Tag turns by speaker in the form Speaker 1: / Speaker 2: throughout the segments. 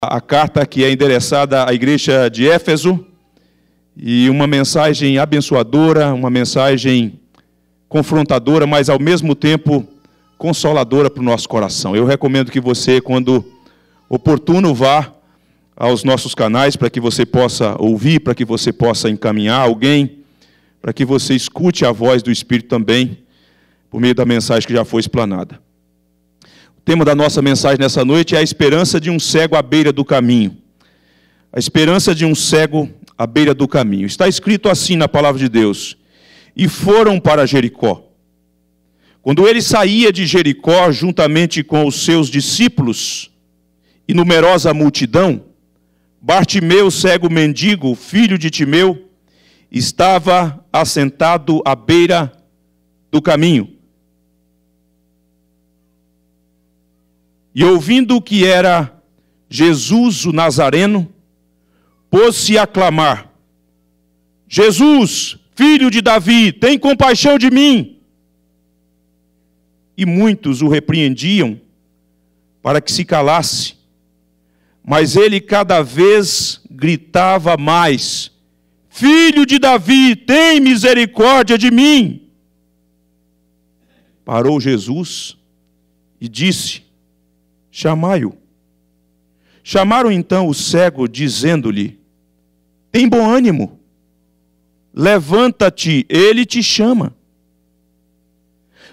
Speaker 1: a carta que é endereçada à igreja de Éfeso e uma mensagem abençoadora, uma mensagem confrontadora, mas ao mesmo tempo consoladora para o nosso coração. Eu recomendo que você, quando oportuno, vá aos nossos canais para que você possa ouvir, para que você possa encaminhar alguém, para que você escute a voz do Espírito também, por meio da mensagem que já foi explanada tema da nossa mensagem nessa noite é a esperança de um cego à beira do caminho. A esperança de um cego à beira do caminho. Está escrito assim na palavra de Deus: E foram para Jericó. Quando ele saía de Jericó, juntamente com os seus discípulos e numerosa multidão, Bartimeu, cego mendigo, filho de Timeu, estava assentado à beira do caminho E ouvindo que era Jesus o Nazareno, pôs-se a clamar: Jesus, filho de Davi, tem compaixão de mim. E muitos o repreendiam para que se calasse. Mas ele cada vez gritava mais: Filho de Davi, tem misericórdia de mim. Parou Jesus e disse: Chamai-o. Chamaram então o cego, dizendo-lhe: Tem bom ânimo, levanta-te, ele te chama.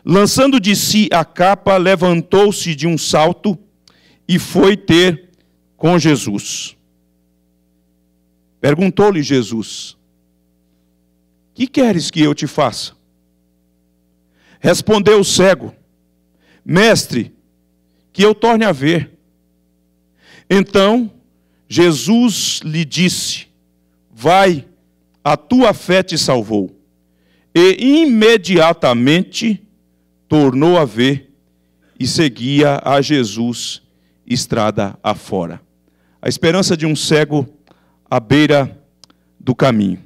Speaker 1: Lançando de si a capa, levantou-se de um salto e foi ter com Jesus. Perguntou-lhe Jesus: Que queres que eu te faça? Respondeu o cego: Mestre, que eu torne a ver. Então Jesus lhe disse: Vai, a tua fé te salvou. E imediatamente tornou a ver e seguia a Jesus estrada afora. A esperança de um cego à beira do caminho.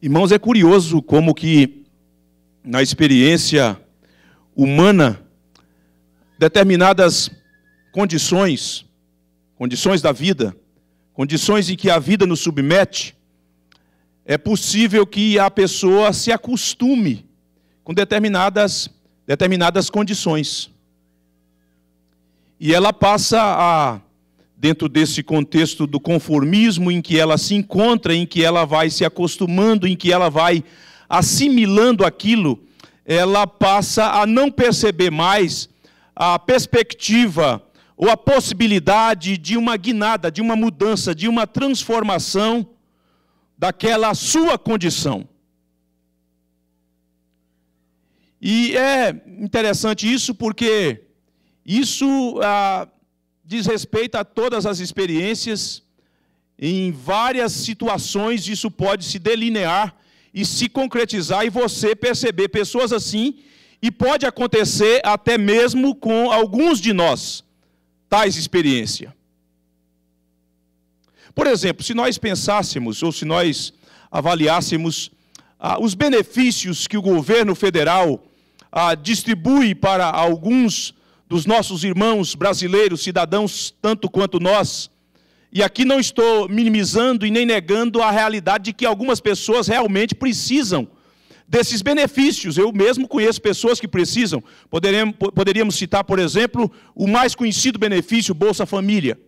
Speaker 1: Irmãos, é curioso como que na experiência humana determinadas condições, condições da vida, condições em que a vida nos submete, é possível que a pessoa se acostume com determinadas, determinadas condições. E ela passa a dentro desse contexto do conformismo em que ela se encontra, em que ela vai se acostumando, em que ela vai assimilando aquilo, ela passa a não perceber mais a perspectiva ou a possibilidade de uma guinada, de uma mudança, de uma transformação daquela sua condição. E é interessante isso porque isso ah, diz respeito a todas as experiências, em várias situações isso pode se delinear e se concretizar e você perceber pessoas assim, e pode acontecer até mesmo com alguns de nós, tais experiência. Por exemplo, se nós pensássemos ou se nós avaliássemos ah, os benefícios que o governo federal ah, distribui para alguns dos nossos irmãos brasileiros, cidadãos tanto quanto nós. E aqui não estou minimizando e nem negando a realidade de que algumas pessoas realmente precisam desses benefícios. Eu mesmo conheço pessoas que precisam. poderíamos citar, por exemplo, o mais conhecido benefício, Bolsa Família.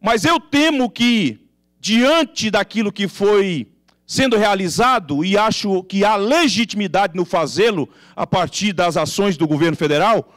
Speaker 1: Mas eu temo que, diante daquilo que foi sendo realizado e acho que há legitimidade no fazê-lo a partir das ações do governo federal,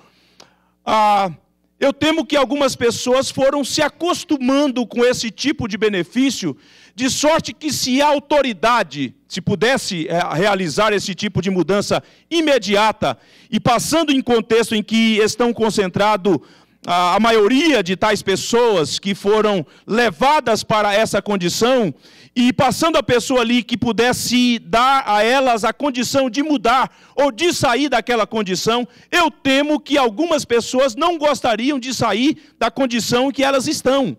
Speaker 1: ah, eu temo que algumas pessoas foram se acostumando com esse tipo de benefício, de sorte que se a autoridade, se pudesse é, realizar esse tipo de mudança imediata, e passando em contexto em que estão concentrados a, ah, a maioria de tais pessoas que foram levadas para essa condição, e passando a pessoa ali que pudesse dar a elas a condição de mudar ou de sair daquela condição, eu temo que algumas pessoas não gostariam de sair da condição que elas estão.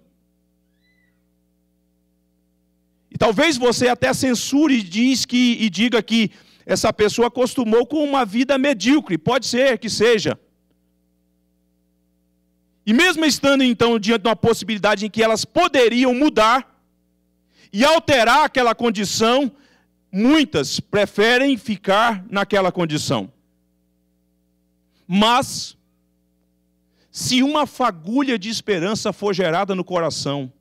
Speaker 1: E talvez você até censure e diz que e diga que essa pessoa acostumou com uma vida medíocre, pode ser que seja. E mesmo estando então diante de uma possibilidade em que elas poderiam mudar, e alterar aquela condição, muitas preferem ficar naquela condição. Mas, se uma fagulha de esperança for gerada no coração,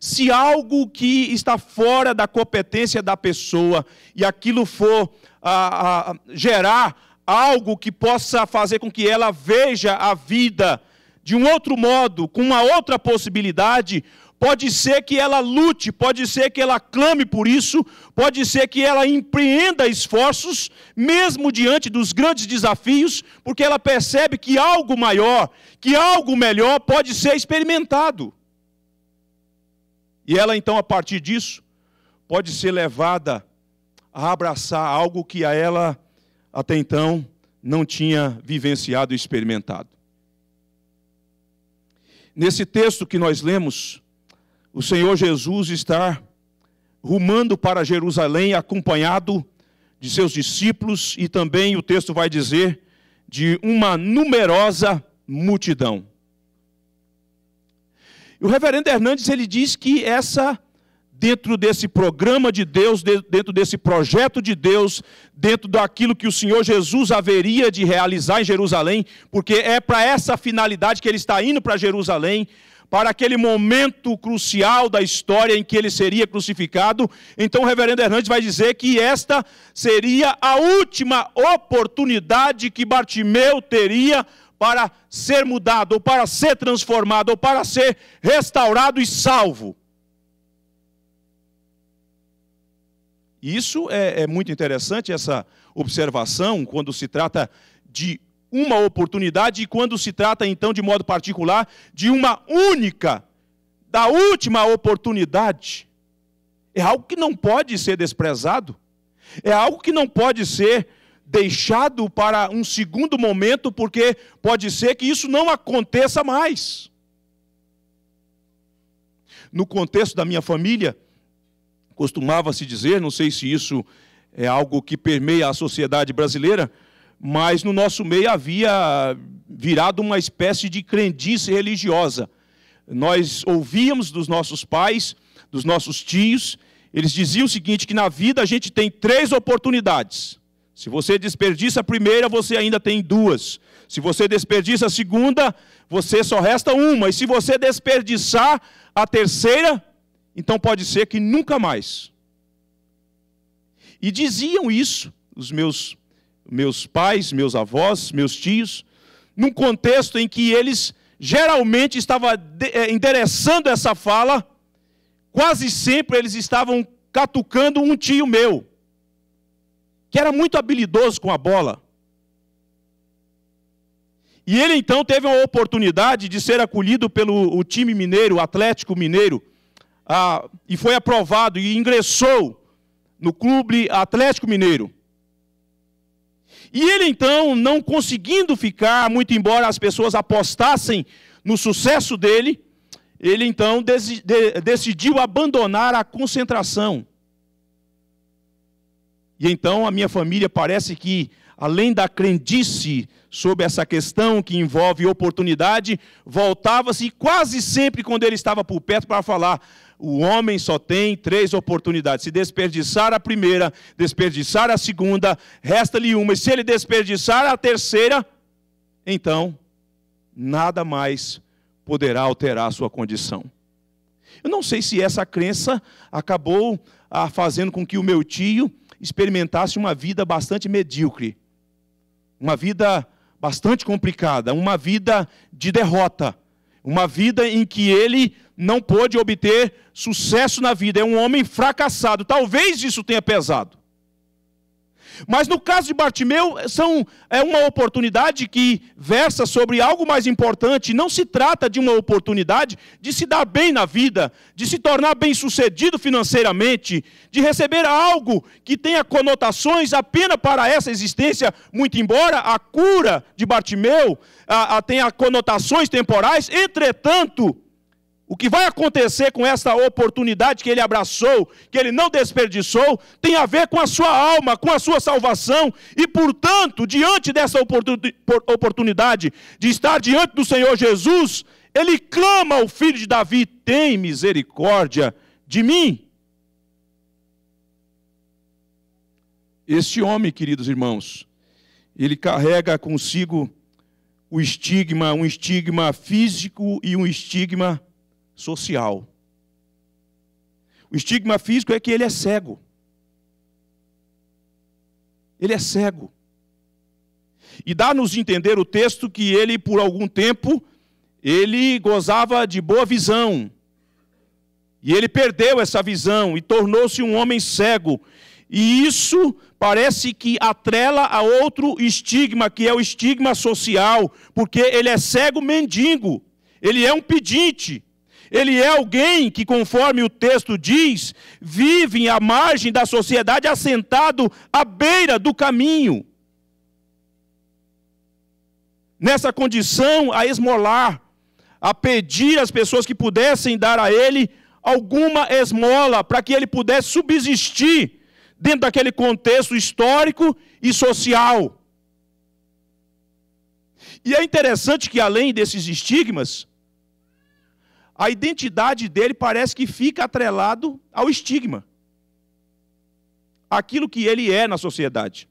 Speaker 1: se algo que está fora da competência da pessoa e aquilo for a, a, gerar algo que possa fazer com que ela veja a vida de um outro modo, com uma outra possibilidade, Pode ser que ela lute, pode ser que ela clame por isso, pode ser que ela empreenda esforços, mesmo diante dos grandes desafios, porque ela percebe que algo maior, que algo melhor pode ser experimentado. E ela, então, a partir disso, pode ser levada a abraçar algo que a ela até então não tinha vivenciado e experimentado. Nesse texto que nós lemos, o Senhor Jesus está rumando para Jerusalém, acompanhado de seus discípulos e também, o texto vai dizer, de uma numerosa multidão. O reverendo Hernandes ele diz que essa dentro desse programa de Deus, dentro desse projeto de Deus, dentro daquilo que o Senhor Jesus haveria de realizar em Jerusalém, porque é para essa finalidade que ele está indo para Jerusalém para aquele momento crucial da história em que ele seria crucificado, então o reverendo Hernandes vai dizer que esta seria a última oportunidade que Bartimeu teria para ser mudado, ou para ser transformado, ou para ser restaurado e salvo. Isso é, é muito interessante, essa observação, quando se trata de uma oportunidade, e quando se trata, então, de modo particular, de uma única, da última oportunidade. É algo que não pode ser desprezado, é algo que não pode ser deixado para um segundo momento, porque pode ser que isso não aconteça mais. No contexto da minha família, costumava-se dizer, não sei se isso é algo que permeia a sociedade brasileira, mas no nosso meio havia virado uma espécie de crendice religiosa. Nós ouvíamos dos nossos pais, dos nossos tios, eles diziam o seguinte: que na vida a gente tem três oportunidades. Se você desperdiça a primeira, você ainda tem duas. Se você desperdiça a segunda, você só resta uma. E se você desperdiçar a terceira, então pode ser que nunca mais. E diziam isso os meus meus pais, meus avós, meus tios, num contexto em que eles geralmente estavam eh, endereçando essa fala, quase sempre eles estavam catucando um tio meu, que era muito habilidoso com a bola. E ele então teve uma oportunidade de ser acolhido pelo time mineiro, o Atlético Mineiro, ah, e foi aprovado e ingressou no clube Atlético Mineiro. E ele então, não conseguindo ficar, muito embora as pessoas apostassem no sucesso dele, ele então decidiu abandonar a concentração. E então a minha família parece que, além da crendice sobre essa questão que envolve oportunidade, voltava-se quase sempre quando ele estava por perto para falar: o homem só tem três oportunidades. Se desperdiçar a primeira, desperdiçar a segunda, resta-lhe uma. E se ele desperdiçar a terceira, então nada mais poderá alterar a sua condição. Eu não sei se essa crença acabou ah, fazendo com que o meu tio experimentasse uma vida bastante medíocre, uma vida bastante complicada, uma vida de derrota. Uma vida em que ele não pôde obter sucesso na vida. É um homem fracassado. Talvez isso tenha pesado. Mas no caso de Bartimeu, são, é uma oportunidade que versa sobre algo mais importante. Não se trata de uma oportunidade de se dar bem na vida, de se tornar bem-sucedido financeiramente, de receber algo que tenha conotações apenas para essa existência, muito embora a cura de Bartimeu a, a, tenha conotações temporais. Entretanto, o que vai acontecer com essa oportunidade que ele abraçou, que ele não desperdiçou, tem a ver com a sua alma, com a sua salvação, e portanto, diante dessa oportunidade de estar diante do Senhor Jesus, ele clama ao filho de Davi: tem misericórdia de mim. Este homem, queridos irmãos, ele carrega consigo o estigma, um estigma físico e um estigma social. O estigma físico é que ele é cego. Ele é cego. E dá-nos entender o texto que ele, por algum tempo, ele gozava de boa visão. E ele perdeu essa visão e tornou-se um homem cego. E isso parece que atrela a outro estigma, que é o estigma social, porque ele é cego mendigo, ele é um pedinte. Ele é alguém que, conforme o texto diz, vive à margem da sociedade, assentado à beira do caminho. Nessa condição, a esmolar, a pedir às pessoas que pudessem dar a ele alguma esmola para que ele pudesse subsistir dentro daquele contexto histórico e social. E é interessante que, além desses estigmas, a identidade dele parece que fica atrelado ao estigma. Aquilo que ele é na sociedade.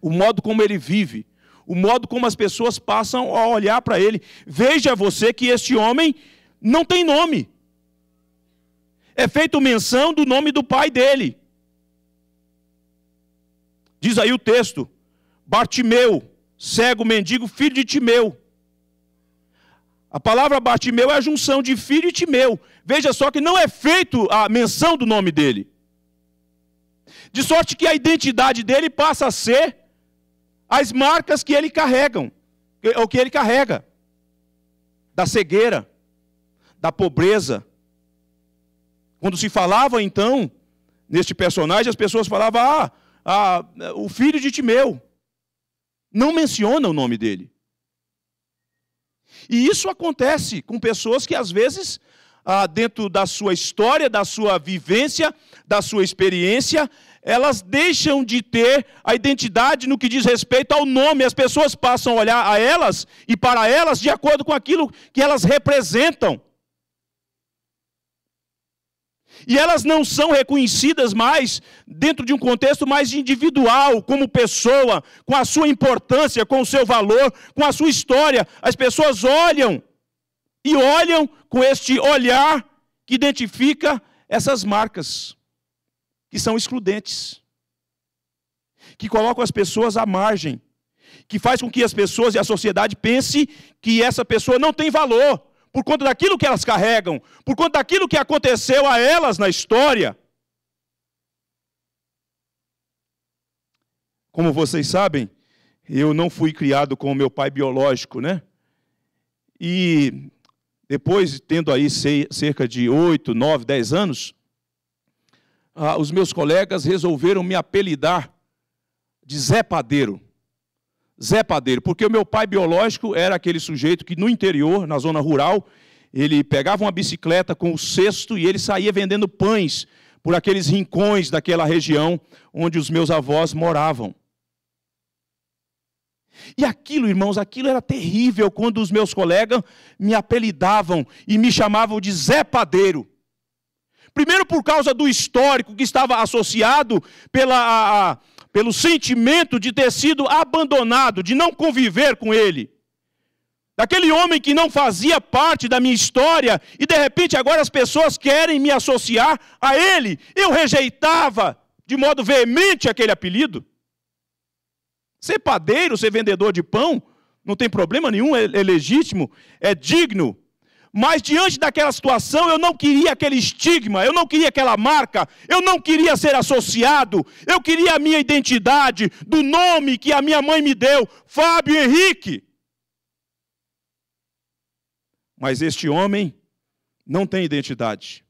Speaker 1: O modo como ele vive, o modo como as pessoas passam a olhar para ele. Veja você que este homem não tem nome. É feito menção do nome do pai dele. Diz aí o texto: Bartimeu, cego mendigo, filho de Timeu. A palavra Bartimeu é a junção de filho e Timeu. Veja só que não é feito a menção do nome dele. De sorte que a identidade dele passa a ser as marcas que ele carregam, ou que ele carrega. Da cegueira, da pobreza. Quando se falava então neste personagem, as pessoas falavam: "Ah, ah o filho de Timeu". Não menciona o nome dele. E isso acontece com pessoas que às vezes, ah, dentro da sua história, da sua vivência, da sua experiência, elas deixam de ter a identidade no que diz respeito ao nome. As pessoas passam a olhar a elas e para elas de acordo com aquilo que elas representam. E elas não são reconhecidas mais dentro de um contexto mais individual, como pessoa, com a sua importância, com o seu valor, com a sua história. As pessoas olham e olham com este olhar que identifica essas marcas, que são excludentes, que colocam as pessoas à margem, que faz com que as pessoas e a sociedade pensem que essa pessoa não tem valor, por conta daquilo que elas carregam, por conta daquilo que aconteceu a elas na história. Como vocês sabem, eu não fui criado com o meu pai biológico, né? E depois, tendo aí cerca de 8, 9, 10 anos, ah, os meus colegas resolveram me apelidar de Zé Padeiro. Zé Padeiro, porque o meu pai biológico era aquele sujeito que no interior, na zona rural, ele pegava uma bicicleta com o cesto e ele saía vendendo pães por aqueles rincões daquela região onde os meus avós moravam. E aquilo, irmãos, aquilo era terrível quando os meus colegas me apelidavam e me chamavam de Zé Padeiro. Primeiro por causa do histórico que estava associado pela a, a, pelo sentimento de ter sido abandonado, de não conviver com ele. Daquele homem que não fazia parte da minha história e de repente agora as pessoas querem me associar a ele. Eu rejeitava de modo veemente aquele apelido. Ser padeiro, ser vendedor de pão, não tem problema nenhum, é, é legítimo, é digno. Mas diante daquela situação, eu não queria aquele estigma, eu não queria aquela marca, eu não queria ser associado, eu queria a minha identidade, do nome que a minha mãe me deu, Fábio Henrique. Mas este homem não tem identidade.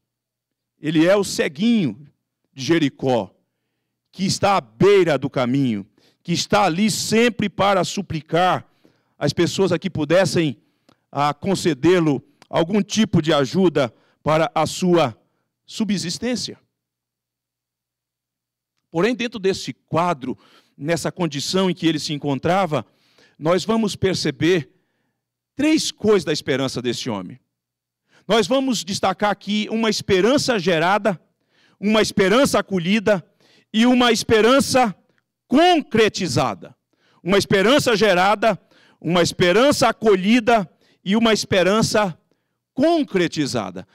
Speaker 1: Ele é o ceguinho de Jericó, que está à beira do caminho, que está ali sempre para suplicar as pessoas a que pudessem a ah, concedê-lo algum tipo de ajuda para a sua subsistência. Porém, dentro desse quadro, nessa condição em que ele se encontrava, nós vamos perceber três coisas da esperança desse homem. Nós vamos destacar aqui uma esperança gerada, uma esperança acolhida e uma esperança concretizada. Uma esperança gerada, uma esperança acolhida e uma esperança concretizada.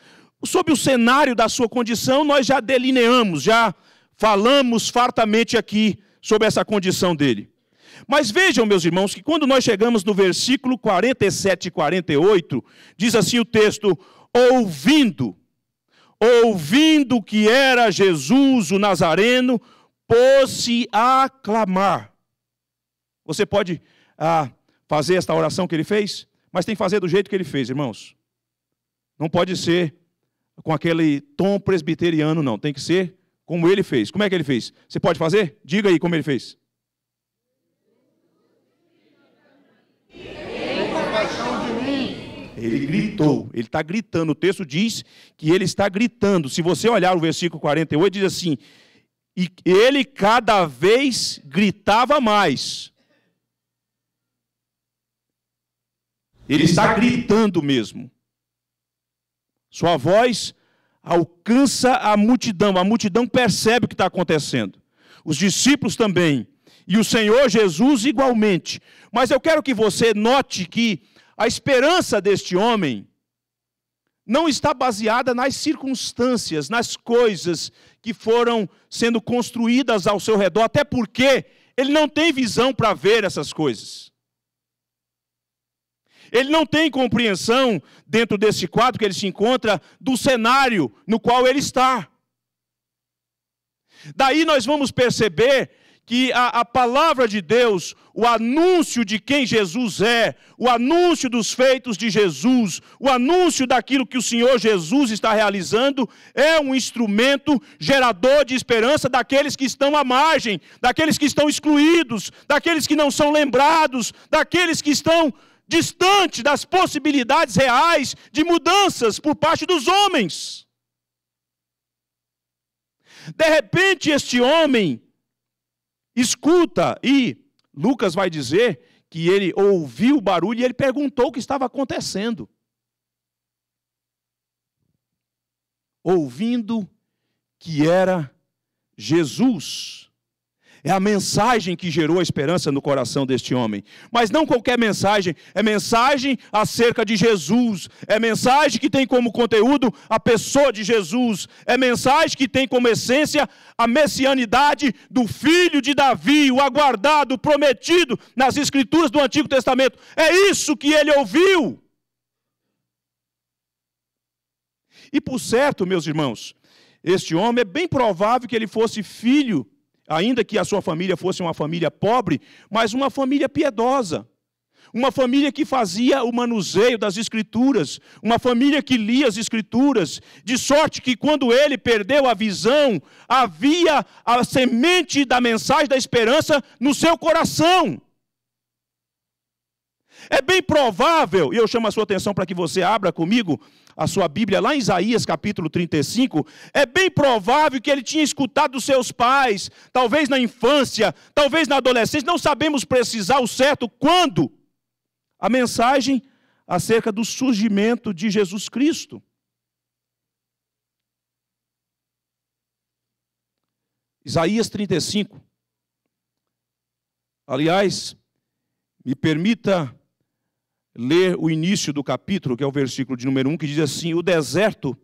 Speaker 1: Sobre o cenário da sua condição, nós já delineamos, já falamos fartamente aqui sobre essa condição dele. Mas vejam, meus irmãos, que quando nós chegamos no versículo 47 e 48, diz assim o texto: ouvindo, ouvindo que era Jesus o Nazareno, pôs-se a clamar. Você pode ah, fazer esta oração que ele fez, mas tem que fazer do jeito que ele fez, irmãos. Não pode ser com aquele tom presbiteriano, não. Tem que ser como ele fez. Como é que ele fez? Você pode fazer? Diga aí como ele fez. Ele gritou, ele está gritando. O texto diz que ele está gritando. Se você olhar o versículo 48, diz assim: E ele cada vez gritava mais. Ele está gritando mesmo. Sua voz alcança a multidão, a multidão percebe o que está acontecendo. Os discípulos também. E o Senhor Jesus igualmente. Mas eu quero que você note que a esperança deste homem não está baseada nas circunstâncias, nas coisas que foram sendo construídas ao seu redor, até porque ele não tem visão para ver essas coisas. Ele não tem compreensão, dentro desse quadro que ele se encontra, do cenário no qual ele está. Daí nós vamos perceber que a, a, palavra de Deus, o anúncio de quem Jesus é, o anúncio dos feitos de Jesus, o anúncio daquilo que o Senhor Jesus está realizando, é um instrumento gerador de esperança daqueles que estão à margem, daqueles que estão excluídos, daqueles que não são lembrados, daqueles que estão distante das possibilidades reais de mudanças por parte dos homens. De repente, este homem escuta e Lucas vai dizer que ele ouviu o barulho e ele perguntou o que estava acontecendo. Ouvindo que era Jesus é a mensagem que gerou a esperança no coração deste homem. Mas não qualquer mensagem, é mensagem acerca de Jesus, é mensagem que tem como conteúdo a pessoa de Jesus, é mensagem que tem como essência a messianidade do filho de Davi, o aguardado, o prometido nas escrituras do Antigo Testamento. É isso que ele ouviu. E por certo, meus irmãos, este homem é bem provável que ele fosse filho ainda que a sua família fosse uma família pobre, mas uma família piedosa. Uma família que fazia o manuseio das escrituras, uma família que lia as escrituras, de sorte que quando ele perdeu a visão, havia a semente da mensagem da esperança no seu coração. É bem provável, e eu chamo a sua atenção para que você abra comigo a sua Bíblia lá em Isaías capítulo 35. É bem provável que ele tinha escutado dos seus pais, talvez na infância, talvez na adolescência, não sabemos precisar o certo quando a mensagem acerca do surgimento de Jesus Cristo. Isaías 35. Aliás, me permita ler o início do capítulo, que é o versículo de número 1, que diz assim: O deserto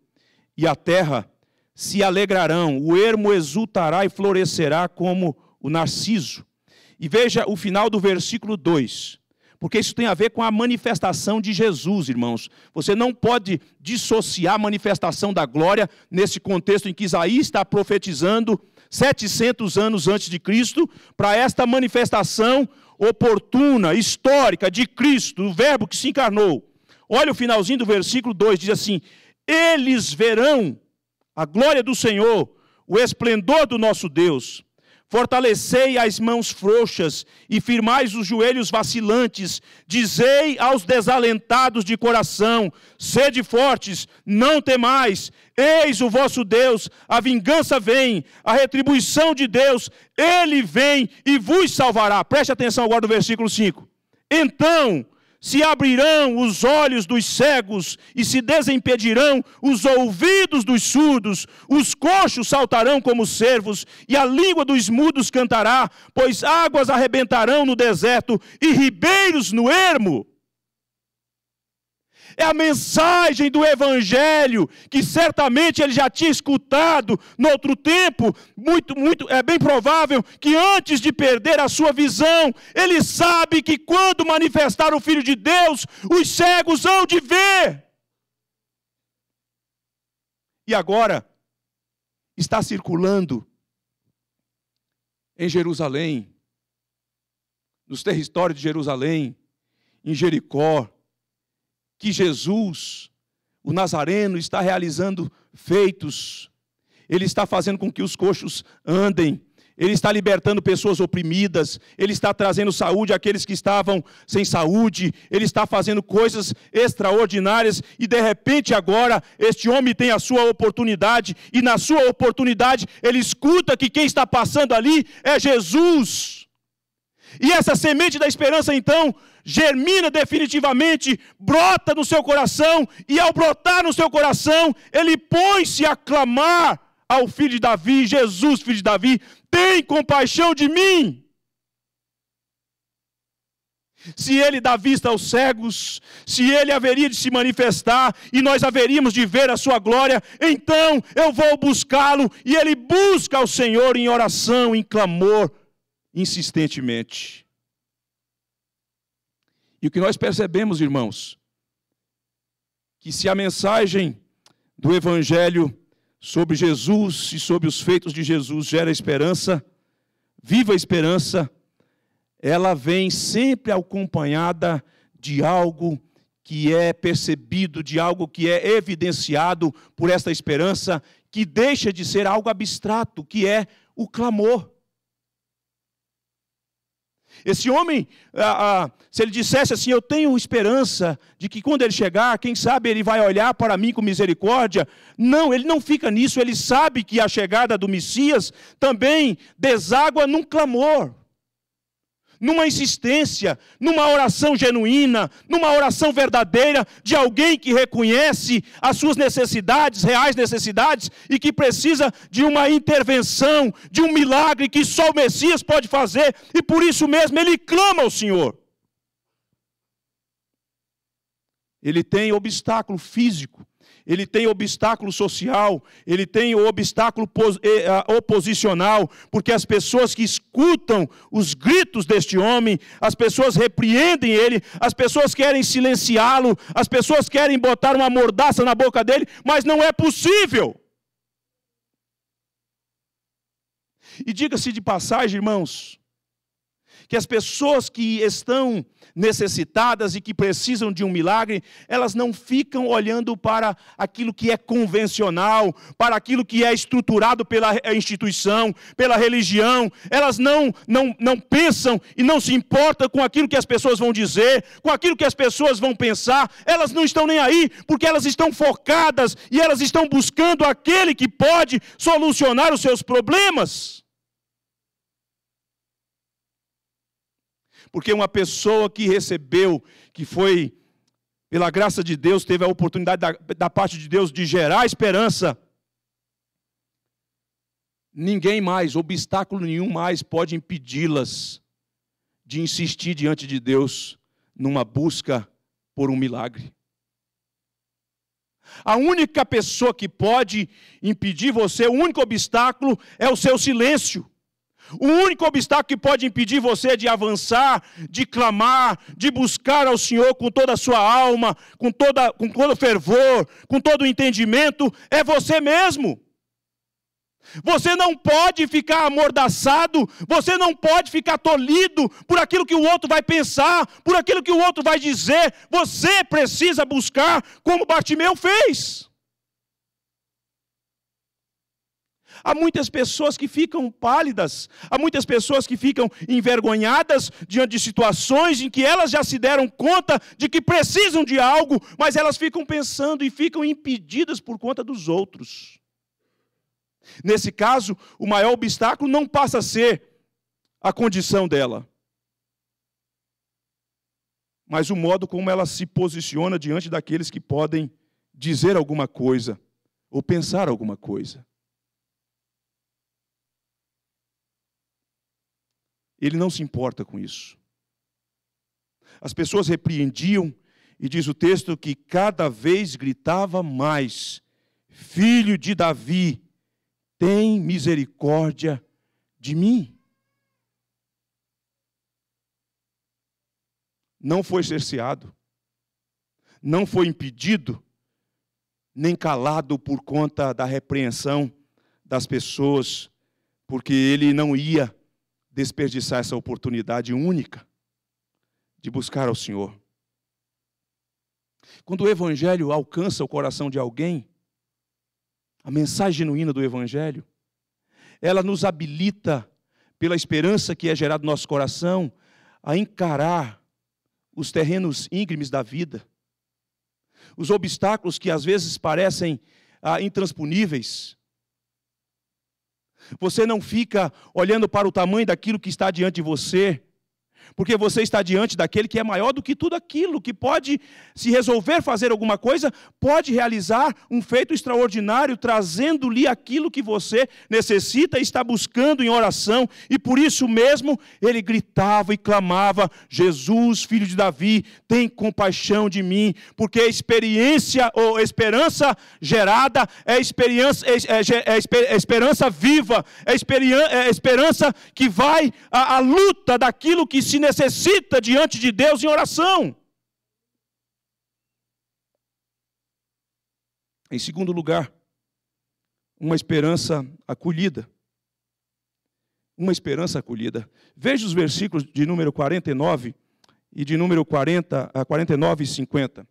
Speaker 1: e a terra se alegrarão, o ermo exultará e florescerá como o narciso. E veja o final do versículo 2, porque isso tem a ver com a manifestação de Jesus, irmãos. Você não pode dissociar a manifestação da glória nesse contexto em que Isaías está profetizando 700 anos antes de Cristo, para esta manifestação oportuna, histórica de Cristo, do Verbo que se encarnou. Olha o finalzinho do versículo 2: diz assim: Eles verão a glória do Senhor, o esplendor do nosso Deus. Fortalecei as mãos frouxas e firmais os joelhos vacilantes. Dizei aos desalentados de coração: sede fortes, não temais. Eis o vosso Deus, a vingança vem, a retribuição de Deus, ele vem e vos salvará. Preste atenção agora no versículo 5. Então se abrirão os olhos dos cegos e se desempedirão os ouvidos dos surdos, os coxos saltarão como cervos e a língua dos mudos cantará, pois águas arrebentarão no deserto e ribeiros no ermo é a mensagem do Evangelho, que certamente ele já tinha escutado no outro tempo. Muito, muito, é bem provável que antes de perder a sua visão, ele sabe que quando manifestar o Filho de Deus, os cegos hão de ver. E agora está circulando em Jerusalém, nos territórios de Jerusalém, em Jericó, que Jesus, o Nazareno, está realizando feitos. Ele está fazendo com que os coxos andem. Ele está libertando pessoas oprimidas, ele está trazendo saúde àqueles que estavam sem saúde, ele está fazendo coisas extraordinárias e de repente agora este homem tem a sua oportunidade e na sua oportunidade ele escuta que quem está passando ali é Jesus. E essa semente da esperança então germina definitivamente, brota no seu coração, e ao brotar no seu coração, ele põe-se a clamar ao filho de Davi, Jesus, filho de Davi, tem compaixão de mim. Se ele dá vista aos cegos, se ele haveria de se manifestar e nós haveríamos de ver a sua glória, então eu vou buscá-lo. E ele busca ao Senhor em oração, em clamor, insistentemente. E o que nós percebemos, irmãos, que se a mensagem do Evangelho sobre Jesus e sobre os feitos de Jesus gera esperança, viva esperança, ela vem sempre acompanhada de algo que é percebido, de algo que é evidenciado por esta esperança, que deixa de ser algo abstrato, que é o clamor. Esse homem, ah, ah, se ele dissesse assim, eu tenho esperança de que quando ele chegar, quem sabe ele vai olhar para mim com misericórdia. Não, ele não fica nisso, ele sabe que a chegada do Messias também deságua num clamor numa insistência, numa oração genuína, numa oração verdadeira de alguém que reconhece as suas necessidades, reais necessidades, e que precisa de uma intervenção, de um milagre que só o Messias pode fazer, e por isso mesmo ele clama ao Senhor. Ele tem obstáculo físico ele tem obstáculo social, ele tem o obstáculo eh, oposicional, porque as pessoas que escutam os gritos deste homem, as pessoas repreendem ele, as pessoas querem silenciá-lo, as pessoas querem botar uma mordaça na boca dele, mas não é possível. E diga-se de passagem, irmãos, que as pessoas que estão necessitadas e que precisam de um milagre, elas não ficam olhando para aquilo que é convencional, para aquilo que é estruturado pela instituição, pela religião. Elas não não não pensam e não se importam com aquilo que as pessoas vão dizer, com aquilo que as pessoas vão pensar. Elas não estão nem aí, porque elas estão focadas e elas estão buscando aquele que pode solucionar os seus problemas. porque uma pessoa que recebeu, que foi, pela graça de Deus, teve a oportunidade da, da parte de Deus de gerar esperança, ninguém mais, obstáculo nenhum mais pode impedi-las de insistir diante de Deus numa busca por um milagre. A única pessoa que pode impedir você, o único obstáculo é o seu silêncio. O único obstáculo que pode impedir você de avançar, de clamar, de buscar ao Senhor com toda a sua alma, com, toda, com todo fervor, com todo o entendimento, é você mesmo. Você não pode ficar amordaçado, você não pode ficar tolhido por aquilo que o outro vai pensar, por aquilo que o outro vai dizer. Você precisa buscar como Bartimeu fez. Há muitas pessoas que ficam pálidas, há muitas pessoas que ficam envergonhadas diante de situações em que elas já se deram conta de que precisam de algo, mas elas ficam pensando e ficam impedidas por conta dos outros. Nesse caso, o maior obstáculo não passa a ser a condição dela, mas o modo como ela se posiciona diante daqueles que podem dizer alguma coisa ou pensar alguma coisa. Ele não se importa com isso. As pessoas repreendiam e diz o texto que cada vez gritava mais: Filho de Davi, tem misericórdia de mim. Não foi cerceado, não foi impedido, nem calado por conta da repreensão das pessoas, porque ele não ia desperdiçar essa oportunidade única de buscar ao Senhor. Quando o Evangelho alcança o coração de alguém, a mensagem genuína do Evangelho, ela nos habilita, pela esperança que é gerada no nosso coração, a encarar os terrenos íngremes da vida, os obstáculos que às vezes parecem ah, intransponíveis, você não fica olhando para o tamanho daquilo que está diante de você, porque você está diante daquele que é maior do que tudo aquilo, que pode, se resolver fazer alguma coisa, pode realizar um feito extraordinário, trazendo-lhe aquilo que você necessita e está buscando em oração, e por isso mesmo ele gritava e clamava: Jesus, filho de Davi, tem compaixão de mim, porque experiência ou esperança gerada é experiência é, é, é, é, é esperança viva, é, é esperança que vai à, à luta daquilo que se se necessita diante de Deus em oração. Em segundo lugar, uma esperança acolhida. Uma esperança acolhida. Veja os versículos de número 49 e de número 40 a 49 e 50.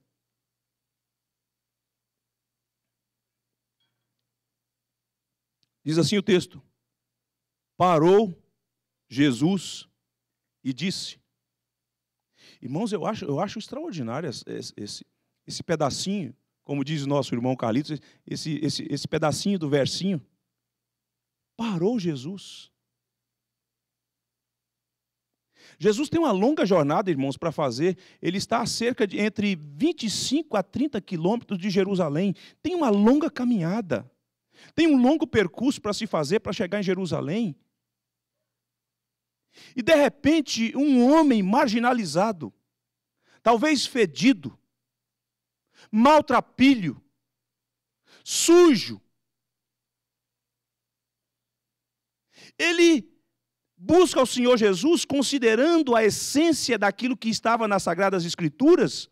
Speaker 1: Diz assim o texto: Parou Jesus e disse. Irmãos, eu acho, eu acho extraordinário esse, esse, esse pedacinho, como diz o nosso irmão Carlitos, esse, esse, esse pedacinho do versinho. Parou Jesus. Jesus tem uma longa jornada, irmãos, para fazer. Ele está a cerca de entre 25 a 30 quilômetros de Jerusalém. Tem uma longa caminhada. Tem um longo percurso para se fazer para chegar em Jerusalém. E de repente, um homem marginalizado, talvez fedido, maltrapilho, sujo, ele busca o Senhor Jesus considerando a essência daquilo que estava nas Sagradas Escrituras,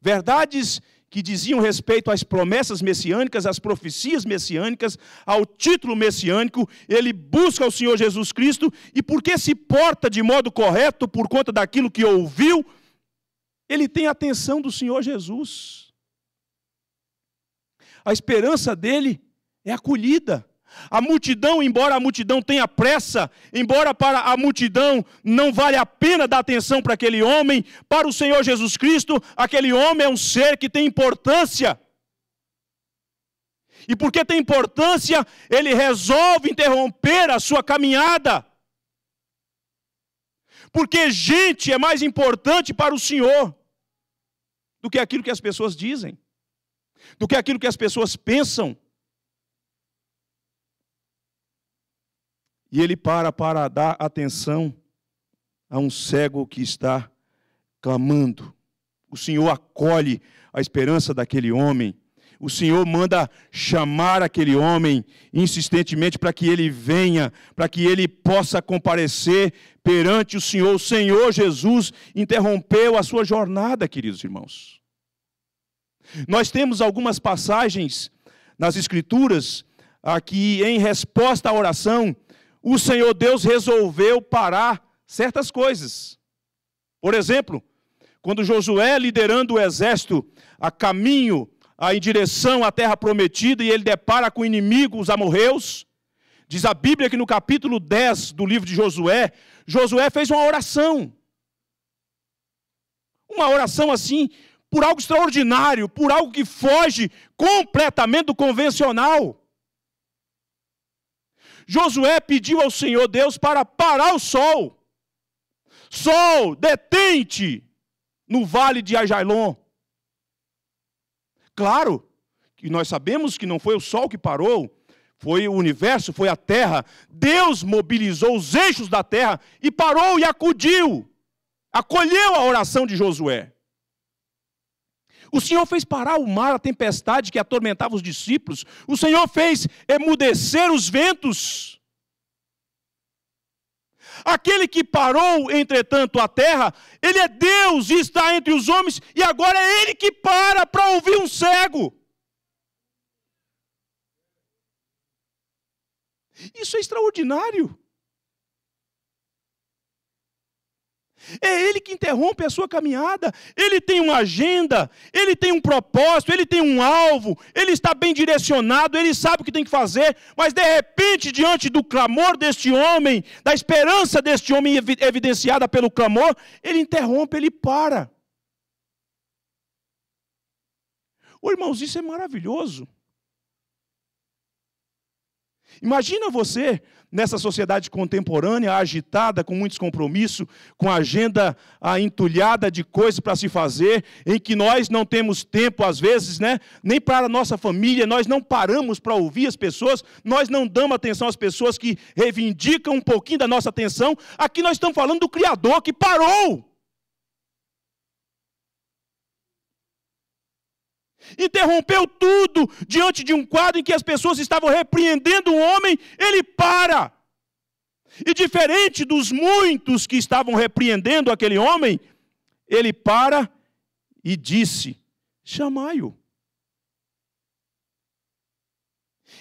Speaker 1: verdades que diziam respeito às promessas messiânicas, às profecias messiânicas, ao título messiânico, ele busca o Senhor Jesus Cristo e porque se porta de modo correto por conta daquilo que ouviu, ele tem a atenção do Senhor Jesus. A esperança dele é acolhida. A multidão, embora a multidão tenha pressa, embora para a multidão não vale a pena dar atenção para aquele homem, para o Senhor Jesus Cristo, aquele homem é um ser que tem importância. E porque tem importância, ele resolve interromper a sua caminhada. Porque gente é mais importante para o Senhor do que aquilo que as pessoas dizem, do que aquilo que as pessoas pensam E ele para para dar atenção a um cego que está clamando. O Senhor acolhe a esperança daquele homem. O Senhor manda chamar aquele homem insistentemente para que ele venha, para que ele possa comparecer perante o Senhor. O Senhor Jesus interrompeu a sua jornada, queridos irmãos. Nós temos algumas passagens nas Escrituras aqui em resposta à oração o Senhor Deus resolveu parar certas coisas. Por exemplo, quando Josué, liderando o exército a caminho, a, em direção à terra prometida, e ele depara com inimigos, os amorreus, diz a Bíblia que no capítulo 10 do livro de Josué, Josué fez uma oração. Uma oração assim, por algo extraordinário, por algo que foge completamente do convencional. Josué pediu ao Senhor Deus para parar o sol. Sol, detente no vale de Ajailon. Claro, que nós sabemos que não foi o sol que parou, foi o universo, foi a terra. Deus mobilizou os eixos da terra e parou e acudiu, acolheu a oração de Josué. O Senhor fez parar o mar, a tempestade que atormentava os discípulos. O Senhor fez emudecer os ventos. Aquele que parou, entretanto, a terra, ele é Deus e está entre os homens, e agora é ele que para para ouvir um cego. Isso é extraordinário. É ele que interrompe a sua caminhada. Ele tem uma agenda, ele tem um propósito, ele tem um alvo, ele está bem direcionado, ele sabe o que tem que fazer, mas de repente, diante do clamor deste homem, da esperança deste homem evidenciada pelo clamor, ele interrompe, ele para. Oh, irmãos, isso é maravilhoso. Imagina você nessa sociedade contemporânea, agitada, com muitos compromissos, com agenda ah, entulhada de coisas para se fazer, em que nós não temos tempo, às vezes, né, nem para a nossa família, nós não paramos para ouvir as pessoas, nós não damos atenção às pessoas que reivindicam um pouquinho da nossa atenção. Aqui nós estamos falando do Criador que parou interrompeu tudo diante de um quadro em que as pessoas estavam repreendendo o homem, ele para. E diferente dos muitos que estavam repreendendo aquele homem, ele para e disse: Chamai-o.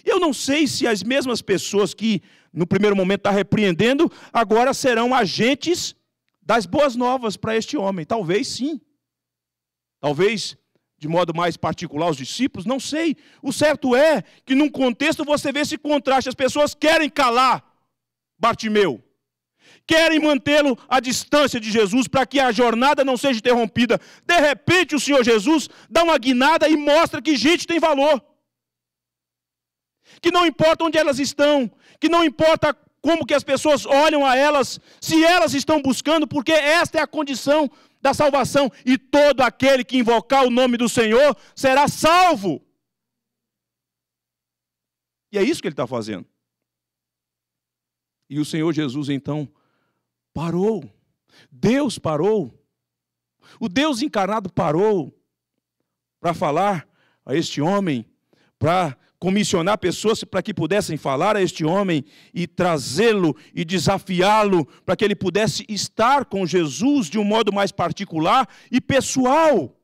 Speaker 1: Eu não sei se as mesmas pessoas que no primeiro momento está repreendendo, agora serão agentes das boas novas para este homem. Talvez sim. Talvez de modo mais particular os discípulos, não sei. O certo é que num contexto você vê esse contraste. As pessoas querem calar Bartimeu, querem mantê-lo à distância de Jesus para que a jornada não seja interrompida. De repente, o Senhor Jesus dá uma guinada e mostra que gente tem valor. Que não importa onde elas estão, que não importa como que as pessoas olham a elas, se elas estão buscando, porque esta é a condição da salvação, e todo aquele que invocar o nome do Senhor será salvo. E é isso que ele está fazendo. E o Senhor Jesus então parou. Deus parou. O Deus encarnado parou para falar a este homem, para comissionar pessoas para que pudessem falar a este homem e trazê-lo e desafiá-lo para que ele pudesse estar com Jesus de um modo mais particular e pessoal.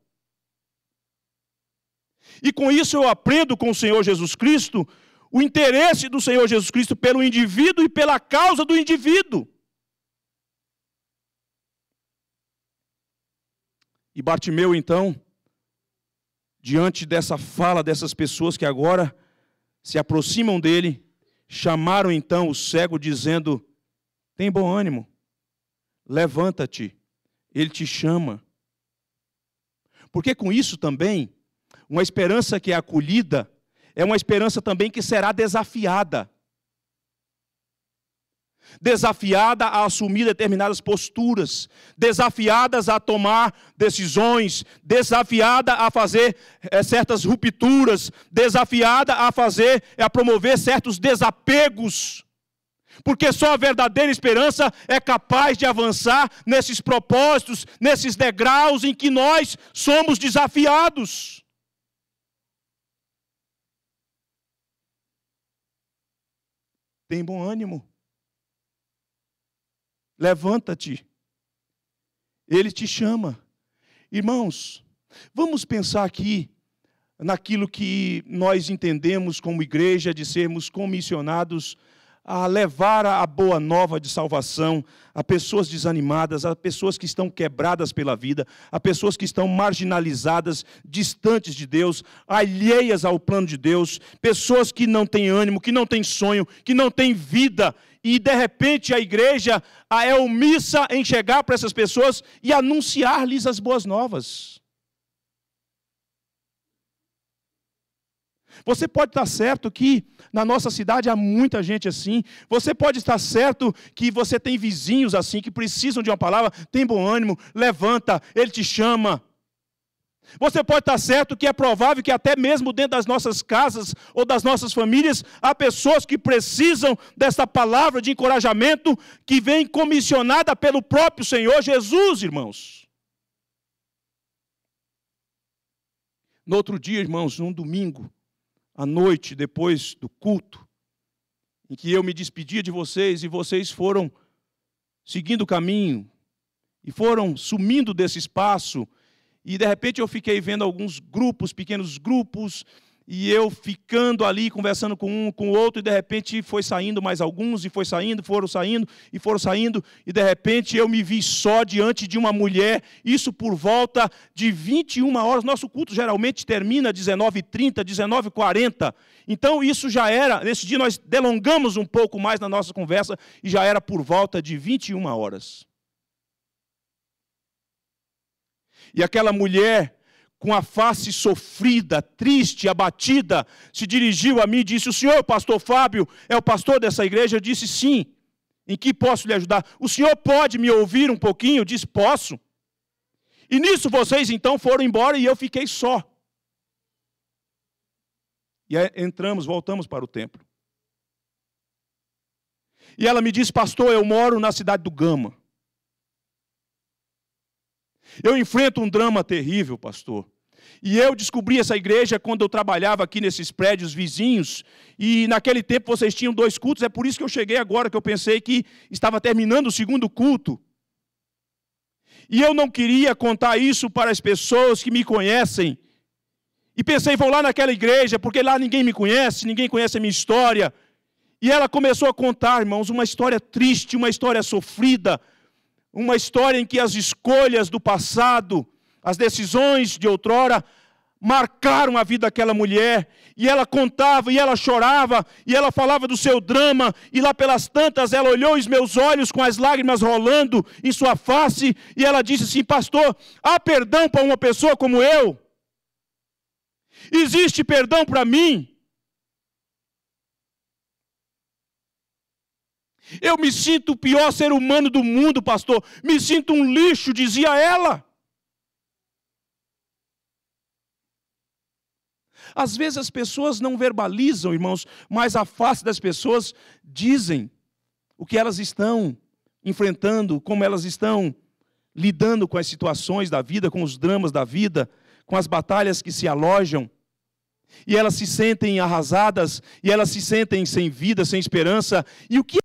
Speaker 1: E com isso eu aprendo com o Senhor Jesus Cristo o interesse do Senhor Jesus Cristo pelo indivíduo e pela causa do indivíduo. E Bartimeu então diante dessa fala dessas pessoas que agora se aproximam dele, chamaram então o cego, dizendo: Tem bom ânimo, levanta-te, ele te chama. Porque com isso também, uma esperança que é acolhida é uma esperança também que será desafiada desafiada a assumir determinadas posturas, desafiadas a tomar decisões, desafiada a fazer é, certas rupturas, desafiada a fazer é, a promover certos desapegos. Porque só a verdadeira esperança é capaz de avançar nesses propósitos, nesses degraus em que nós somos desafiados. Tem bom ânimo levanta-te. Ele te chama. Irmãos, vamos pensar aqui naquilo que nós entendemos como igreja de sermos comissionados a levar a boa nova de salvação a pessoas desanimadas, a pessoas que estão quebradas pela vida, a pessoas que estão marginalizadas, distantes de Deus, alheias ao plano de Deus, pessoas que não têm ânimo, que não têm sonho, que não têm vida e de repente a igreja a é omissa em chegar para essas pessoas e anunciar-lhes as boas novas. Você pode estar certo que na nossa cidade há muita gente assim. Você pode estar certo que você tem vizinhos assim que precisam de uma palavra. Tem bom ânimo, levanta, ele te chama. Você pode estar certo que é provável que até mesmo dentro das nossas casas ou das nossas famílias há pessoas que precisam desta palavra de encorajamento que vem comissionada pelo próprio Senhor Jesus, irmãos. No outro dia, irmãos, num domingo, à noite, depois do culto, em que eu me despedia de vocês e vocês foram seguindo o caminho e foram sumindo desse espaço e de repente eu fiquei vendo alguns grupos, pequenos grupos, e eu ficando ali conversando com um, com o outro, e de repente foi saindo mais alguns, e foi saindo, foram saindo, e foram saindo, e de repente eu me vi só diante de uma mulher, isso por volta de 21 horas. Nosso culto geralmente termina 19h30, 19h40. Então isso já era, nesse dia nós delongamos um pouco mais na nossa conversa, e já era por volta de 21 horas. E aquela mulher, com a face sofrida, triste, abatida, se dirigiu a mim e disse: O senhor, pastor Fábio, é o pastor dessa igreja? Eu disse: Sim. Em que posso lhe ajudar? O senhor pode me ouvir um pouquinho? Eu disse: Posso. E nisso vocês então foram embora e eu fiquei só. E aí, entramos, voltamos para o templo. E ela me disse: Pastor, eu moro na cidade do Gama. Eu enfrento um drama terrível, pastor. E eu descobri essa igreja quando eu trabalhava aqui nesses prédios vizinhos. E naquele tempo vocês tinham dois cultos. É por isso que eu cheguei agora, que eu pensei que estava terminando o segundo culto. E eu não queria contar isso para as pessoas que me conhecem. E pensei, vou lá naquela igreja, porque lá ninguém me conhece, ninguém conhece a minha história. E ela começou a contar, irmãos, uma história triste, uma história sofrida uma história em que as escolhas do passado, as decisões de outrora, marcaram a vida daquela mulher, e ela contava, e ela chorava, e ela falava do seu drama, e lá pelas tantas ela olhou os meus olhos com as lágrimas rolando em sua face, e ela disse assim: Pastor, há perdão para uma pessoa como eu? Existe perdão para mim? Eu me sinto o pior ser humano do mundo, pastor. Me sinto um lixo, dizia ela. Às vezes as pessoas não verbalizam, irmãos, mas a face das pessoas dizem o que elas estão enfrentando, como elas estão lidando com as situações da vida, com os dramas da vida, com as batalhas que se alojam. E elas se sentem arrasadas, e elas se sentem sem vida, sem esperança. E o que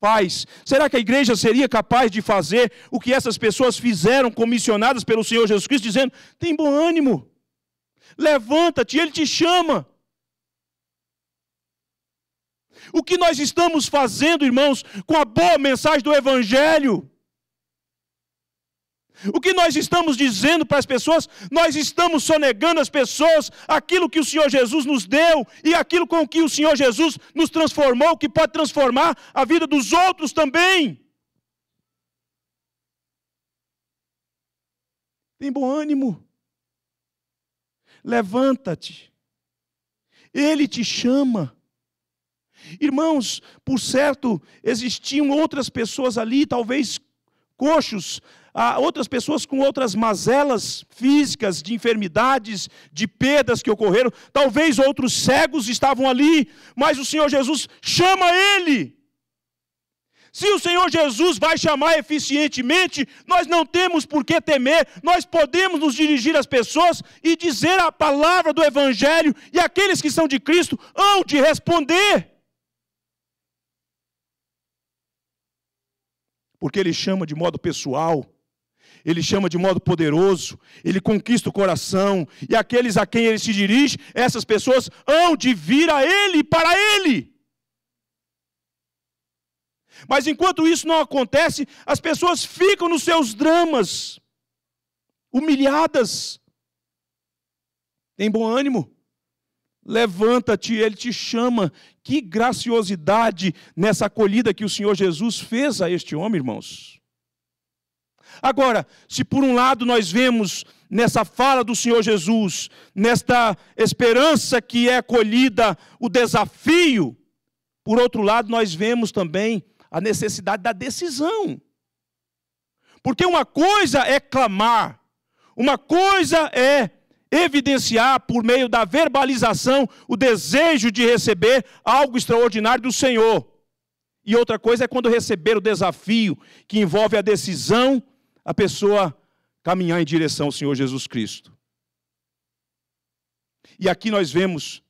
Speaker 1: paz? Será que a igreja seria capaz de fazer o que essas pessoas fizeram, comissionadas pelo Senhor Jesus Cristo, dizendo: tem bom ânimo, levanta-te, Ele te chama. O que nós estamos fazendo, irmãos, com a boa mensagem do Evangelho? O que nós estamos dizendo para as pessoas? Nós estamos sonegando as pessoas aquilo que o Senhor Jesus nos deu e aquilo com que o Senhor Jesus nos transformou, que pode transformar a vida dos outros também. Tem bom ânimo. Levanta-te. Ele te chama. Irmãos, por certo, existiam outras pessoas ali, talvez coxos, a outras pessoas com outras mazelas físicas, de enfermidades, de perdas que ocorreram. Talvez outros cegos estavam ali, mas o Senhor Jesus chama ele. Se o Senhor Jesus vai chamar eficientemente, nós não temos por que temer, nós podemos nos dirigir às pessoas e dizer a palavra do Evangelho, e aqueles que são de Cristo hão de responder. Porque ele chama de modo pessoal ele chama de modo poderoso, ele conquista o coração, e aqueles a quem ele se dirige, essas pessoas hão de vir a ele, para ele. Mas enquanto isso não acontece, as pessoas ficam nos seus dramas, humilhadas. Tem bom ânimo. Levanta-te, ele te chama. Que graciosidade nessa acolhida que o Senhor Jesus fez a este homem, irmãos. Agora, se por um lado nós vemos nessa fala do Senhor Jesus, nesta esperança que é colhida, o desafio, por outro lado, nós vemos também a necessidade da decisão. Porque uma coisa é clamar, uma coisa é evidenciar por meio da verbalização o desejo de receber algo extraordinário do Senhor. E outra coisa é quando receber o desafio que envolve a decisão a pessoa caminhar em direção ao Senhor Jesus Cristo. E aqui nós vemos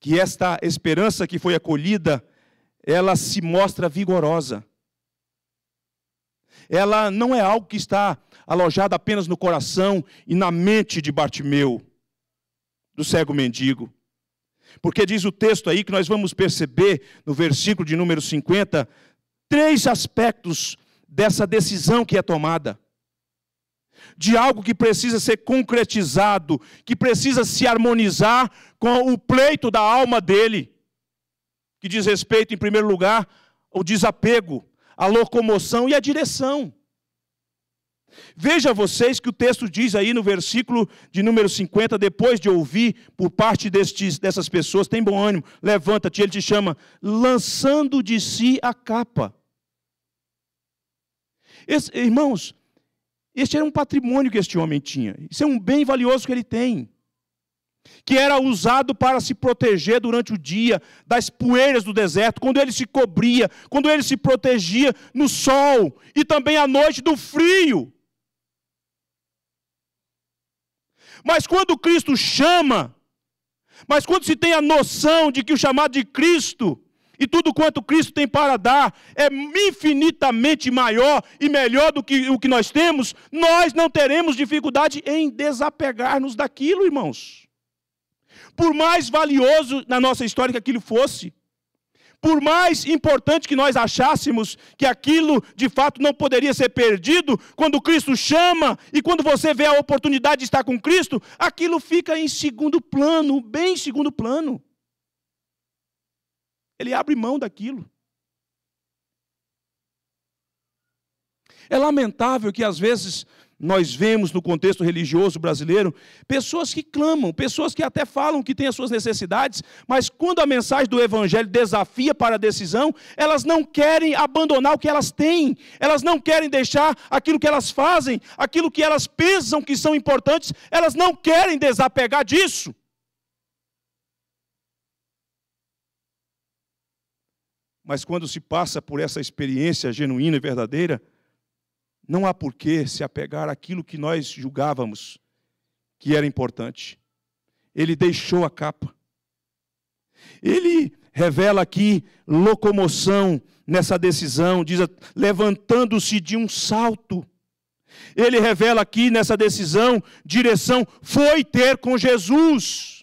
Speaker 1: que esta esperança que foi acolhida, ela se mostra vigorosa. Ela não é algo que está alojado apenas no coração e na mente de Bartimeu, do cego mendigo. Porque diz o texto aí que nós vamos perceber no versículo de número 50, três aspectos dessa decisão que é tomada, de algo que precisa ser concretizado, que precisa se harmonizar com o pleito da alma dele, que diz respeito, em primeiro lugar, ao desapego, à locomoção e à direção. Veja vocês que o texto diz aí no versículo de número 50, depois de ouvir por parte destes, dessas pessoas, tem bom ânimo, levanta-te, ele te chama, lançando de si a capa. Esse, irmãos, este era um patrimônio que este homem tinha. Isso é um bem valioso que ele tem. Que era usado para se proteger durante o dia das poeiras do deserto, quando ele se cobria, quando ele se protegia no sol e também à noite do frio. Mas quando Cristo chama, mas quando se tem a noção de que o chamado de Cristo e tudo quanto Cristo tem para dar é infinitamente maior e melhor do que o que nós temos, nós não teremos dificuldade em desapegar-nos daquilo, irmãos. Por mais valioso na nossa história que aquilo fosse, por mais importante que nós achássemos que aquilo de fato não poderia ser perdido, quando Cristo chama e quando você vê a oportunidade de estar com Cristo, aquilo fica em segundo plano, bem em segundo plano ele abre mão daquilo. É lamentável que às vezes nós vemos no contexto religioso brasileiro pessoas que clamam, pessoas que até falam que têm as suas necessidades, mas quando a mensagem do Evangelho desafia para a decisão, elas não querem abandonar o que elas têm, elas não querem deixar aquilo que elas fazem, aquilo que elas pensam que são importantes, elas não querem desapegar disso. Mas quando se passa por essa experiência genuína e verdadeira, não há por que se apegar àquilo que nós julgávamos que era importante. Ele deixou a capa. Ele revela aqui locomoção nessa decisão, diz levantando-se de um salto. Ele revela aqui nessa decisão direção, foi ter com Jesus.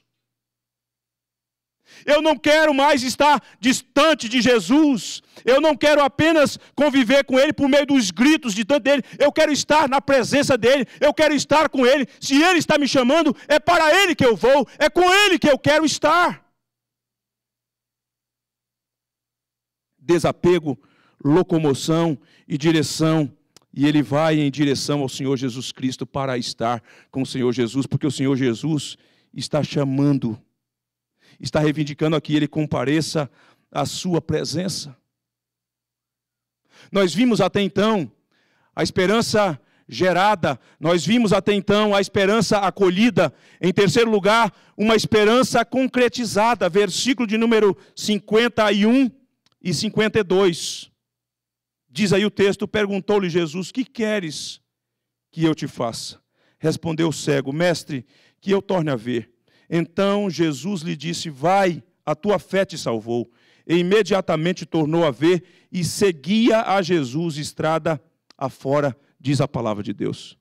Speaker 1: Eu não quero mais estar distante de Jesus. Eu não quero apenas conviver com Ele por meio dos gritos de tanto dele. Eu quero estar na presença dEle. Eu quero estar com Ele. Se Ele está me chamando, é para Ele que eu vou. É com Ele que eu quero estar. Desapego, locomoção e direção. E ele vai em direção ao Senhor Jesus Cristo para estar com o Senhor Jesus, porque o Senhor Jesus está chamando está reivindicando aqui, ele compareça à sua presença. Nós vimos até então a esperança gerada, nós vimos até então a esperança acolhida, em terceiro lugar, uma esperança concretizada, versículo de número 51 e 52. Diz aí o texto: perguntou-lhe Jesus: Que queres que eu te faça? Respondeu o cego: Mestre, que eu torne a ver. Então Jesus lhe disse: Vai, a tua fé te salvou. E imediatamente tornou a ver e seguia a Jesus estrada afora, diz a palavra de Deus.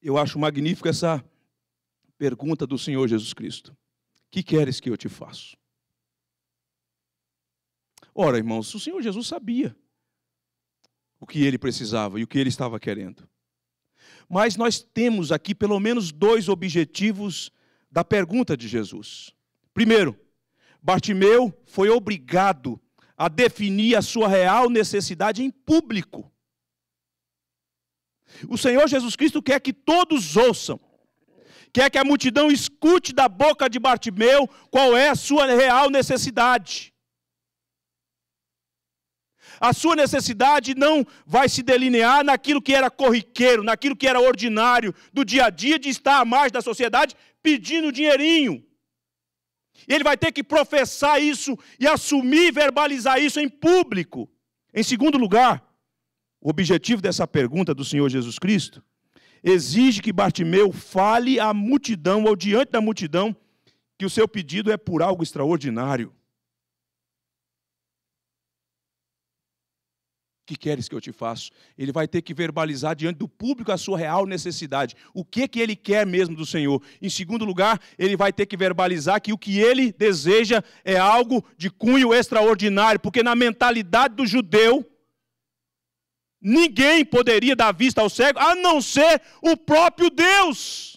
Speaker 1: Eu acho magnífica essa pergunta do Senhor Jesus Cristo: Que queres que eu te faça? Ora, irmãos, o Senhor Jesus sabia o que ele precisava e o que ele estava querendo. Mas nós temos aqui pelo menos dois objetivos da pergunta de Jesus. Primeiro, Bartimeu foi obrigado a definir a sua real necessidade em público. O Senhor Jesus Cristo quer que todos ouçam, quer que a multidão escute da boca de Bartimeu qual é a sua real necessidade a sua necessidade não vai se delinear naquilo que era corriqueiro, naquilo que era ordinário, do dia a dia, de estar à margem da sociedade pedindo dinheirinho. Ele vai ter que professar isso e assumir, verbalizar isso em público. Em segundo lugar, o objetivo dessa pergunta do Senhor Jesus Cristo exige que Bartimeu fale à multidão ou diante da multidão que o seu pedido é por algo extraordinário. que queres que eu te faça? Ele vai ter que verbalizar diante do público a sua real necessidade. O que que ele quer mesmo do Senhor? Em segundo lugar, ele vai ter que verbalizar que o que ele deseja é algo de cunho extraordinário, porque na mentalidade do judeu ninguém poderia dar vista ao cego a não ser o próprio Deus.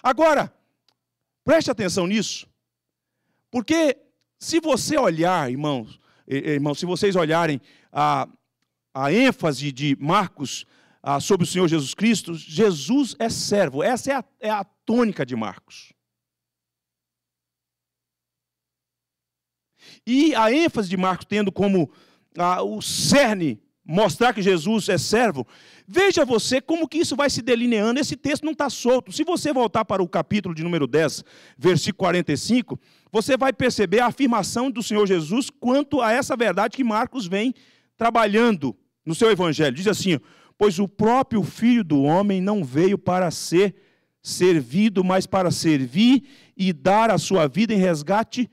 Speaker 1: Agora, preste atenção nisso, porque se você olhar, irmãos, irmãos, se vocês olharem a, a ênfase de Marcos a, sobre o Senhor Jesus Cristo, Jesus é servo. Essa é a, é a tônica de Marcos. E a ênfase de Marcos tendo como o cerne mostrar que Jesus é servo, veja você como que isso vai se delineando, esse texto não está solto. Se você voltar para o capítulo de número 10, versículo 45, você vai perceber a afirmação do Senhor Jesus quanto a essa verdade que Marcos vem trabalhando no seu evangelho. Diz assim: Pois o próprio Filho do Homem não veio para ser servido, mas para servir e dar a sua vida em resgate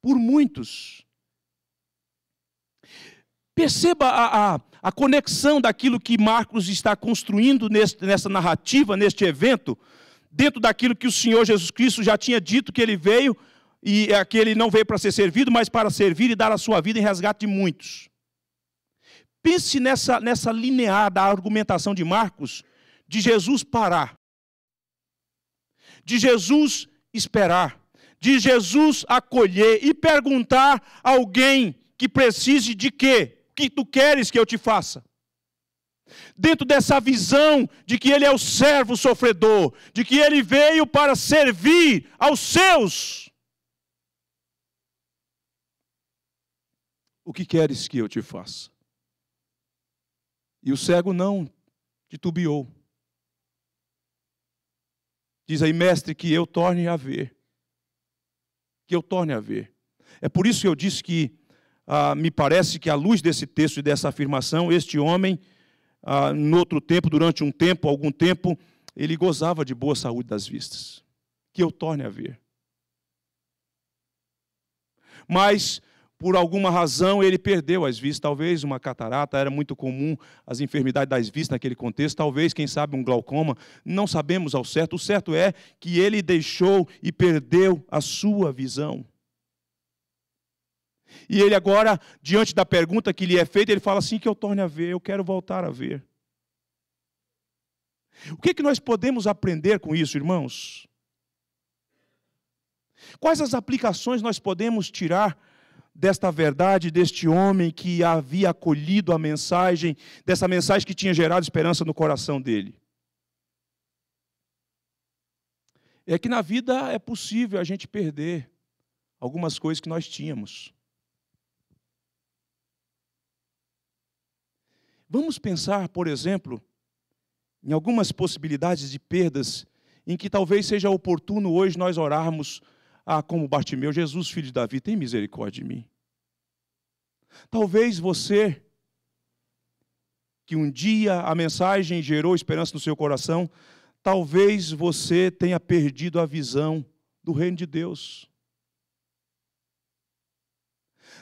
Speaker 1: por muitos. Perceba a, a, a conexão daquilo que Marcos está construindo nessa narrativa, neste evento, dentro daquilo que o Senhor Jesus Cristo já tinha dito que ele veio, e é que ele não veio para ser servido, mas para servir e dar a sua vida em resgate de muitos. Pense nessa, nessa linear da argumentação de Marcos, de Jesus parar, de Jesus esperar, de Jesus acolher e perguntar a alguém que precise de quê? que tu queres que eu te faça? Dentro dessa visão de que ele é o servo sofredor, de que ele veio para servir aos seus. O que queres que eu te faça? E o cego não titubeou. Diz aí, mestre, que eu torne a ver. Que eu torne a ver. É por isso que eu disse que ah, me parece que, à luz desse texto e dessa afirmação, este homem, ah, outro tempo, durante um tempo, algum tempo, ele gozava de boa saúde das vistas. Que eu torne a ver. Mas, por alguma razão, ele perdeu as vistas. Talvez uma catarata, era muito comum as enfermidades das vistas naquele contexto. Talvez, quem sabe, um glaucoma. Não sabemos ao certo. O certo é que ele deixou e perdeu a sua visão. E ele agora, diante da pergunta que lhe é feita, ele fala assim que eu torne a ver, eu quero voltar a ver. O que, é que nós podemos aprender com isso, irmãos? Quais as aplicações nós podemos tirar desta verdade, deste homem que havia acolhido a mensagem, dessa mensagem que tinha gerado esperança no coração dele? É que na vida é possível a gente perder algumas coisas que nós tínhamos. Vamos pensar, por exemplo, em algumas possibilidades de perdas em que talvez seja oportuno hoje nós orarmos, ah, como Bartimeu, Jesus, filho de Davi, tem misericórdia de mim. Talvez você, que um dia a mensagem gerou esperança no seu coração, talvez você tenha perdido a visão do reino de Deus.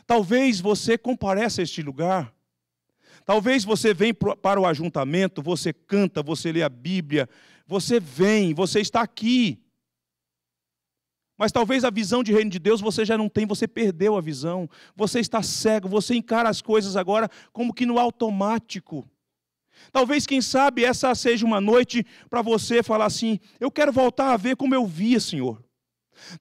Speaker 1: Talvez você compareça a este lugar Talvez você vem para o ajuntamento, você canta, você lê a Bíblia, você vem, você está aqui. Mas talvez a visão de reino de Deus você já não tem, você perdeu a visão, você está cego, você encara as coisas agora como que no automático. Talvez, quem sabe, essa seja uma noite para você falar assim: eu quero voltar a ver como eu via, Senhor.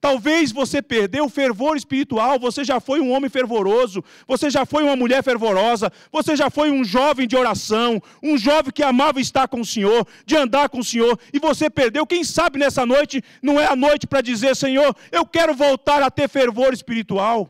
Speaker 1: Talvez você perdeu o fervor espiritual, você já foi um homem fervoroso, você já foi uma mulher fervorosa, você já foi um jovem de oração, um jovem que amava estar com o Senhor, de andar com o Senhor, e você perdeu. Quem sabe nessa noite não é a noite para dizer, Senhor, eu quero voltar a ter fervor espiritual.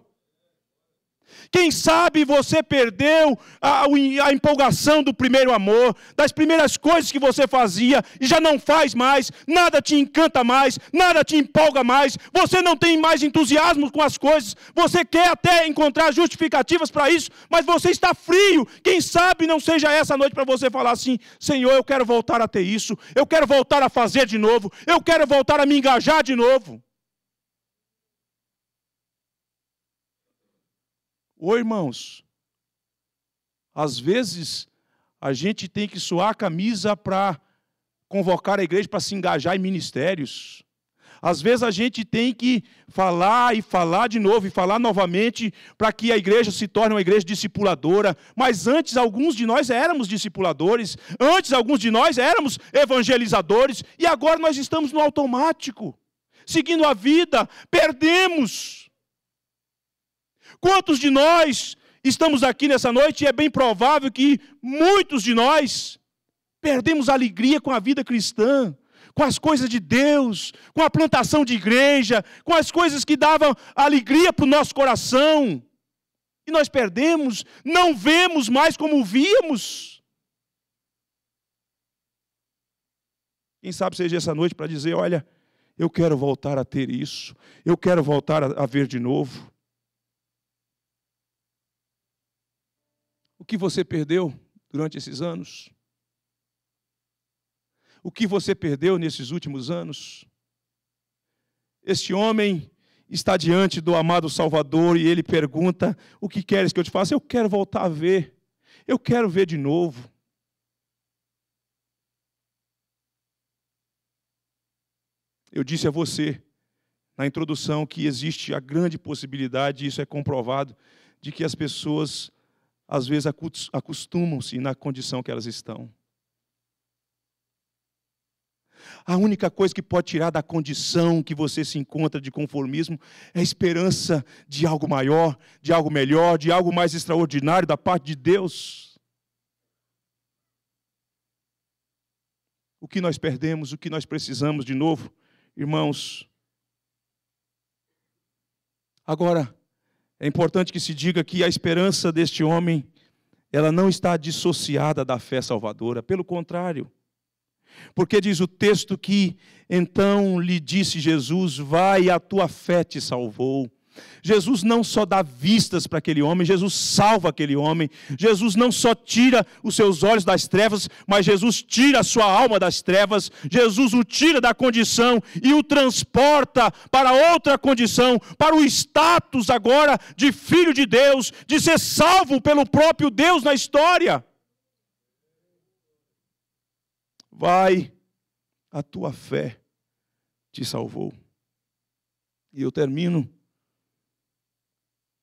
Speaker 1: Quem sabe você perdeu a, a, empolgação do primeiro amor, das primeiras coisas que você fazia e já não faz mais, nada te encanta mais, nada te empolga mais, você não tem mais entusiasmo com as coisas, você quer até encontrar justificativas para isso, mas você está frio. Quem sabe não seja essa noite para você falar assim: Senhor, eu quero voltar a ter isso, eu quero voltar a fazer de novo, eu quero voltar a me engajar de novo. Ô irmãos, às vezes a gente tem que suar a camisa para convocar a igreja para se engajar em ministérios. Às vezes a gente tem que falar e falar de novo e falar novamente para que a igreja se torne uma igreja discipuladora. Mas antes alguns de nós éramos discipuladores, antes alguns de nós éramos evangelizadores e agora nós estamos no automático, seguindo a vida, perdemos Quantos de nós estamos aqui nessa noite e é bem provável que muitos de nós perdemos a alegria com a vida cristã, com as coisas de Deus, com a plantação de igreja, com as coisas que davam alegria para o nosso coração. E nós perdemos, não vemos mais como víamos. Quem sabe seja essa noite para dizer: olha, eu quero voltar a ter isso, eu quero voltar a, a ver de novo. que você perdeu durante esses anos? O que você perdeu nesses últimos anos? Este homem está diante do amado Salvador e ele pergunta: O que queres que eu te faça? Eu quero voltar a ver. Eu quero ver de novo. Eu disse a você na introdução que existe a grande possibilidade, e isso é comprovado, de que as pessoas às vezes acostumam-se na condição que elas estão. A única coisa que pode tirar da condição que você se encontra de conformismo é a esperança de algo maior, de algo melhor, de algo mais extraordinário da parte de Deus. O que nós perdemos, o que nós precisamos de novo, irmãos. Agora, é importante que se diga que a esperança deste homem, ela não está dissociada da fé salvadora, pelo contrário. Porque diz o texto que então lhe disse Jesus: Vai, a tua fé te salvou. Jesus não só dá vistas para aquele homem, Jesus salva aquele homem. Jesus não só tira os seus olhos das trevas, mas Jesus tira a sua alma das trevas. Jesus o tira da condição e o transporta para outra condição, para o status agora de filho de Deus, de ser salvo pelo próprio Deus na história. Vai, a tua fé te salvou. E eu termino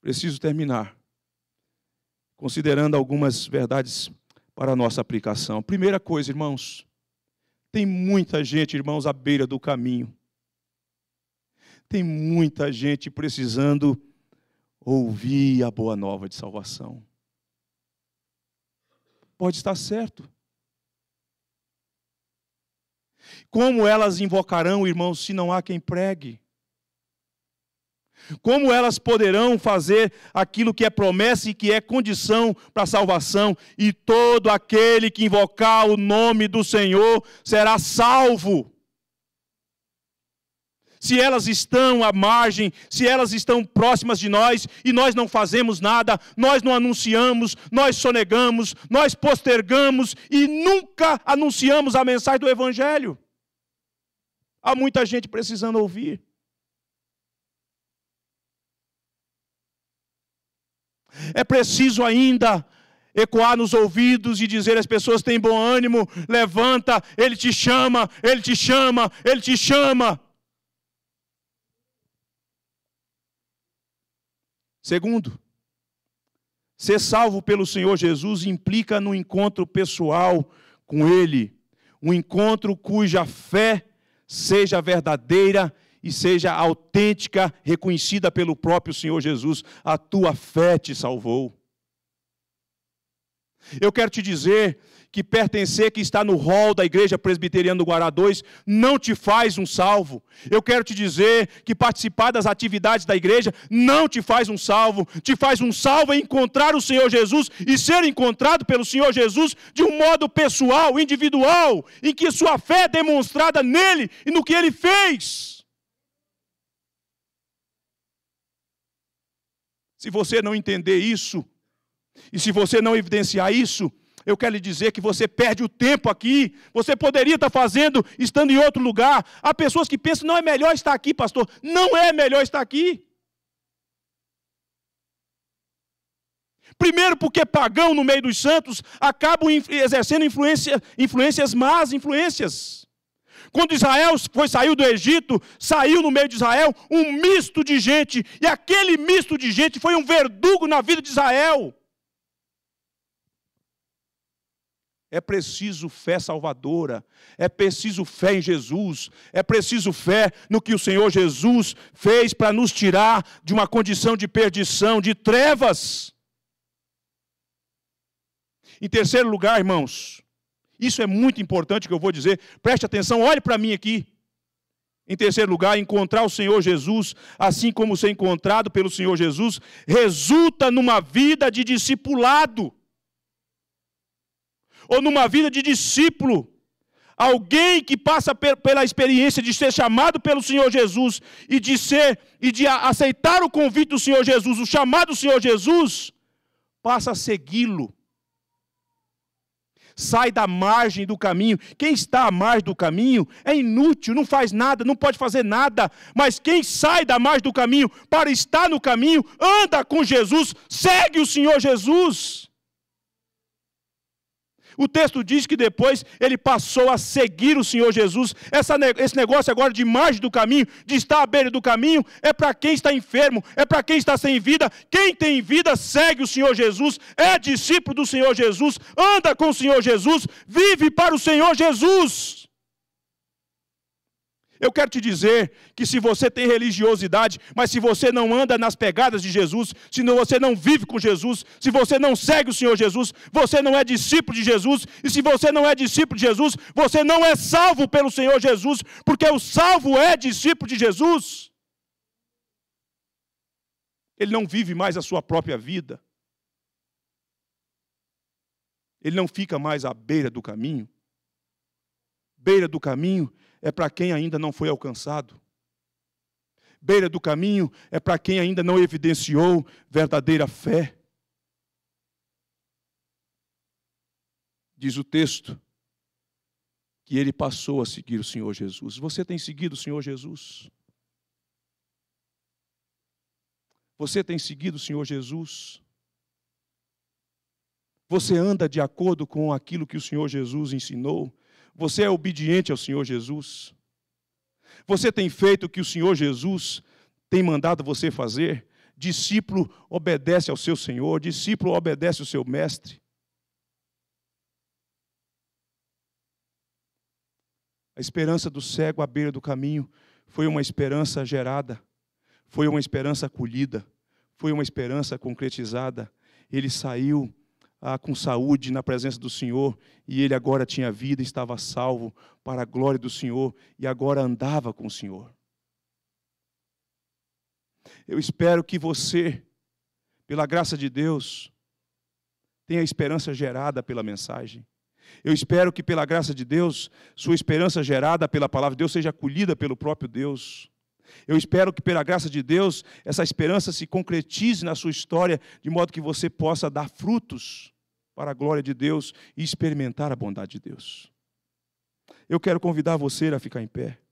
Speaker 1: preciso terminar considerando algumas verdades para a nossa aplicação. Primeira coisa, irmãos, tem muita gente, irmãos, à beira do caminho. Tem muita gente precisando ouvir a boa nova de salvação. Pode estar certo. Como elas invocarão, irmãos, se não há quem pregue? Como elas poderão fazer aquilo que é promessa e que é condição para a salvação? E todo aquele que invocar o nome do Senhor será salvo. Se elas estão à margem, se elas estão próximas de nós e nós não fazemos nada, nós não anunciamos, nós sonegamos, nós postergamos e nunca anunciamos a mensagem do Evangelho. Há muita gente precisando ouvir. É preciso ainda ecoar nos ouvidos e dizer às pessoas: tem bom ânimo, levanta, ele te chama, ele te chama, ele te chama. Segundo, ser salvo pelo Senhor Jesus implica no encontro pessoal com Ele, um encontro cuja fé seja verdadeira e seja autêntica, reconhecida pelo próprio Senhor Jesus. A tua fé te salvou. Eu quero te dizer que pertencer, que está no hall da Igreja Presbiteriana do Guará 2, não te faz um salvo. Eu quero te dizer que participar das atividades da igreja não te faz um salvo. Te faz um salvo é encontrar o Senhor Jesus e ser encontrado pelo Senhor Jesus de um modo pessoal, individual, em que sua fé é demonstrada nele e no que ele fez. Se você não entender isso, e se você não evidenciar isso, eu quero lhe dizer que você perde o tempo aqui. Você poderia estar fazendo estando em outro lugar. Há pessoas que pensam, não é melhor estar aqui, pastor. Não é melhor estar aqui. Primeiro, porque é pagão no meio dos santos acabam exercendo influência, influências más, influências. Quando Israel foi saiu do Egito, saiu no meio de Israel um misto de gente, e aquele misto de gente foi um verdugo na vida de Israel. É preciso fé salvadora, é preciso fé em Jesus, é preciso fé no que o Senhor Jesus fez para nos tirar de uma condição de perdição, de trevas. Em terceiro lugar, irmãos, isso é muito importante que eu vou dizer. Preste atenção, olhe para mim aqui. Em terceiro lugar, encontrar o Senhor Jesus, assim como ser encontrado pelo Senhor Jesus, resulta numa vida de discipulado, ou numa vida de discípulo. Alguém que passa pela experiência de ser chamado pelo Senhor Jesus e de ser e de aceitar o convite do Senhor Jesus, o chamado do Senhor Jesus, passa a segui-lo sai da margem do caminho. Quem está à margem do caminho é inútil, não faz nada, não pode fazer nada. Mas quem sai da margem do caminho para estar no caminho, anda com Jesus, segue o Senhor Jesus. O texto diz que depois ele passou a seguir o Senhor Jesus. Essa, esse negócio agora de margem do caminho, de estar à beira do caminho, é para quem está enfermo, é para quem está sem vida. Quem tem vida segue o Senhor Jesus, é discípulo do Senhor Jesus, anda com o Senhor Jesus, vive para o Senhor Jesus. Eu quero te dizer que se você tem religiosidade, mas se você não anda nas pegadas de Jesus, se você não vive com Jesus, se você não segue o Senhor Jesus, você não é discípulo de Jesus, e se você não é discípulo de Jesus, você não é salvo pelo Senhor Jesus, porque o salvo é discípulo de Jesus. Ele não vive mais a sua própria vida. Ele não fica mais à beira do caminho. Beira do caminho é para quem ainda não foi alcançado. Beira do caminho é para quem ainda não evidenciou verdadeira fé. Diz o texto que ele passou a seguir o Senhor Jesus. Você tem seguido o Senhor Jesus? Você tem seguido o Senhor Jesus? Você anda de acordo com aquilo que o Senhor Jesus ensinou? Você é obediente ao Senhor Jesus? Você tem feito o que o Senhor Jesus tem mandado você fazer? Discípulo obedece ao seu Senhor, discípulo obedece ao seu mestre. A esperança do cego à beira do caminho foi uma esperança gerada, foi uma esperança acolhida, foi uma esperança concretizada. Ele saiu ah, com saúde na presença do Senhor, e ele agora tinha vida, estava salvo para a glória do Senhor e agora andava com o Senhor. Eu espero que você, pela graça de Deus, tenha a esperança gerada pela mensagem. Eu espero que, pela graça de Deus, sua esperança gerada pela palavra de Deus seja acolhida pelo próprio Deus. Eu espero que, pela graça de Deus, essa esperança se concretize na sua história, de modo que você possa dar frutos para a glória de Deus e experimentar a bondade de Deus. Eu quero convidar você a ficar em pé.